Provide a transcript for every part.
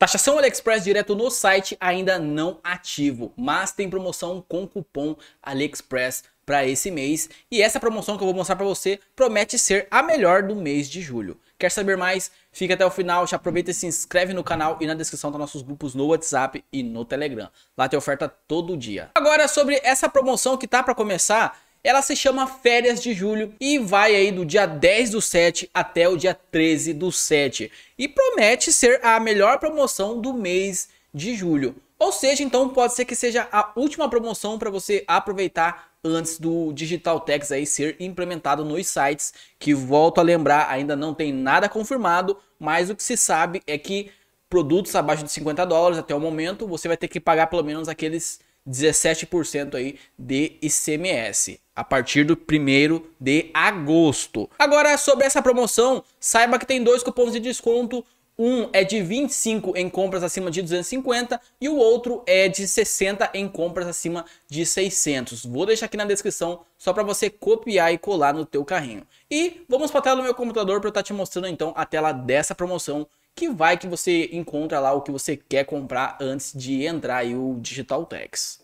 Taxação AliExpress direto no site ainda não ativo, mas tem promoção com cupom AliExpress para esse mês e essa promoção que eu vou mostrar para você promete ser a melhor do mês de julho. Quer saber mais? Fica até o final, já aproveita e se inscreve no canal e na descrição dos tá nossos grupos no WhatsApp e no Telegram. Lá tem oferta todo dia. Agora sobre essa promoção que tá para começar, ela se chama Férias de Julho e vai aí do dia 10 do 7 até o dia 13 do 7 e promete ser a melhor promoção do mês de julho. Ou seja, então pode ser que seja a última promoção para você aproveitar antes do Digital Tax aí ser implementado nos sites, que volto a lembrar, ainda não tem nada confirmado, mas o que se sabe é que produtos abaixo de 50 dólares até o momento, você vai ter que pagar pelo menos aqueles 17% aí de ICMS a partir do 1 de agosto. Agora, sobre essa promoção, saiba que tem dois cupons de desconto. Um é de 25 em compras acima de 250 e o outro é de 60 em compras acima de 600. Vou deixar aqui na descrição só para você copiar e colar no teu carrinho. E vamos para a tela do meu computador para eu estar tá te mostrando então a tela dessa promoção que vai que você encontra lá o que você quer comprar antes de entrar aí o Digital Tax.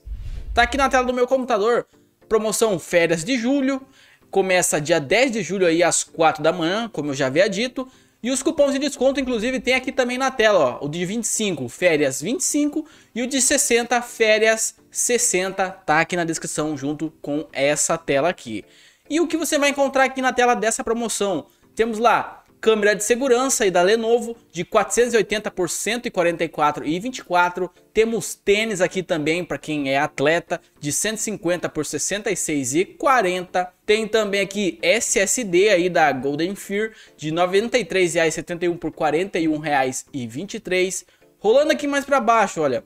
Tá aqui na tela do meu computador, promoção férias de julho, começa dia 10 de julho aí às 4 da manhã, como eu já havia dito, e os cupons de desconto inclusive tem aqui também na tela, ó, o de 25, férias 25 e o de 60, férias 60, tá aqui na descrição junto com essa tela aqui. E o que você vai encontrar aqui na tela dessa promoção? Temos lá câmera de segurança e da Lenovo de 480 por 144 e 24. Temos tênis aqui também para quem é atleta de 150 por 66 e 40. Tem também aqui SSD aí da Golden Fear de R$ 93,71 por R$ 41,23. Rolando aqui mais para baixo, olha.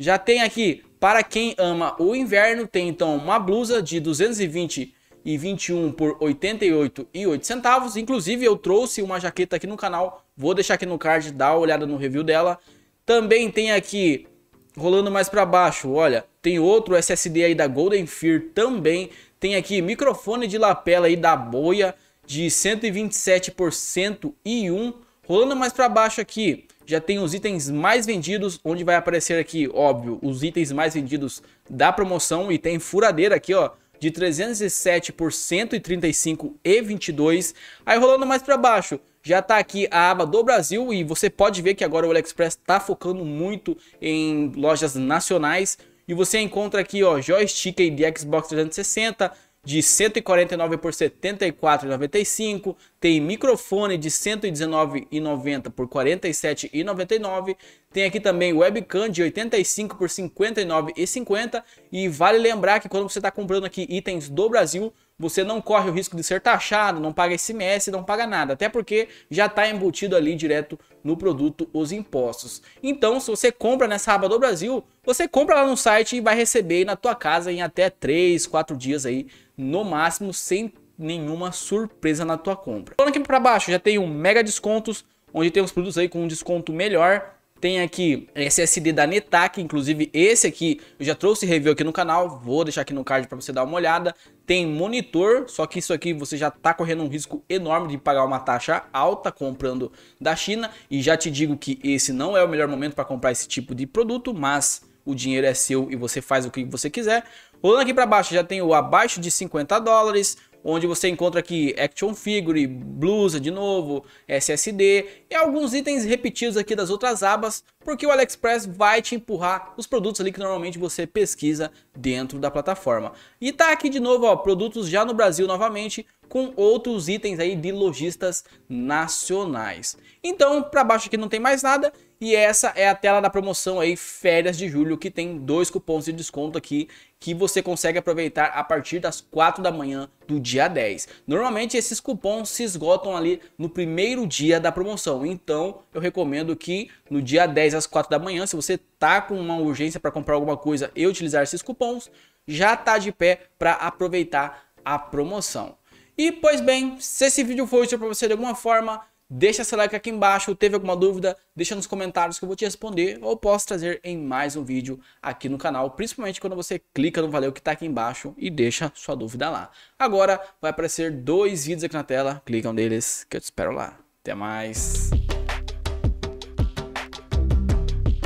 Já tem aqui para quem ama o inverno, tem então uma blusa de 220 e 21 por 88,08 centavos. Inclusive eu trouxe uma jaqueta aqui no canal, vou deixar aqui no card, dá uma olhada no review dela. Também tem aqui rolando mais para baixo, olha, tem outro SSD aí da Golden Fear também. Tem aqui microfone de lapela aí da Boia de 127 por 101. Rolando mais para baixo aqui, já tem os itens mais vendidos, onde vai aparecer aqui, óbvio, os itens mais vendidos da promoção e tem furadeira aqui, ó, de 307 por 135 e 22. Aí rolando mais para baixo, já está aqui a aba do Brasil e você pode ver que agora o AliExpress está focando muito em lojas nacionais. E você encontra aqui, ó, joystick aí de Xbox 360, de 149 por 74,95, tem microfone de 119,90 por 47,99, tem aqui também webcam de 85 por 59,50 e vale lembrar que quando você está comprando aqui itens do Brasil, você não corre o risco de ser taxado, não paga SMS, não paga nada, até porque já está embutido ali direto no produto os impostos. Então, se você compra nessa aba do Brasil, você compra lá no site e vai receber na tua casa em até 3, 4 dias aí, no máximo, sem nenhuma surpresa na tua compra. Falando aqui para baixo, já tem um mega descontos, onde tem os produtos aí com um desconto melhor, tem aqui SSD da Netac, inclusive esse aqui eu já trouxe review aqui no canal, vou deixar aqui no card para você dar uma olhada. Tem monitor, só que isso aqui você já está correndo um risco enorme de pagar uma taxa alta comprando da China. E já te digo que esse não é o melhor momento para comprar esse tipo de produto, mas o dinheiro é seu e você faz o que você quiser. Rolando aqui para baixo já tem o abaixo de 50 dólares, onde você encontra aqui action figure, blusa de novo, SSD e alguns itens repetidos aqui das outras abas, porque o AliExpress vai te empurrar os produtos ali que normalmente você pesquisa dentro da plataforma. E tá aqui de novo, ó, produtos já no Brasil novamente, com outros itens aí de lojistas nacionais. Então, para baixo aqui não tem mais nada. E essa é a tela da promoção aí, férias de julho, que tem dois cupons de desconto aqui que você consegue aproveitar a partir das 4 da manhã do dia 10. Normalmente esses cupons se esgotam ali no primeiro dia da promoção, então eu recomendo que no dia 10 às 4 da manhã, se você tá com uma urgência para comprar alguma coisa e utilizar esses cupons, já tá de pé para aproveitar a promoção. E, pois bem, se esse vídeo foi útil para você de alguma forma, deixa seu like aqui embaixo. Teve alguma dúvida? Deixa nos comentários que eu vou te responder ou posso trazer em mais um vídeo aqui no canal, principalmente quando você clica no valeu que está aqui embaixo e deixa sua dúvida lá. Agora vai aparecer dois vídeos aqui na tela, clica um deles que eu te espero lá. Até mais!